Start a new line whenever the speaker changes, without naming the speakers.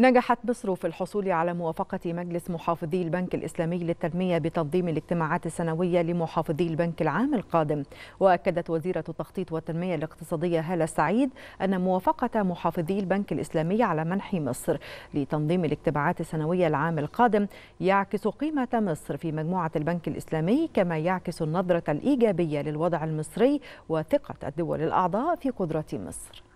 نجحت مصر في الحصول على موافقة مجلس محافظي البنك الإسلامي للتنمية بتنظيم الاجتماعات السنوية لمحافظي البنك العام القادم وأكدت وزيرة التخطيط والتنمية الاقتصادية هالة سعيد أن موافقة محافظي البنك الإسلامي على منح مصر لتنظيم الاجتماعات السنوية العام القادم يعكس قيمة مصر في مجموعة البنك الإسلامي كما يعكس النظرة الإيجابية للوضع المصري وثقة الدول الأعضاء في قدرة مصر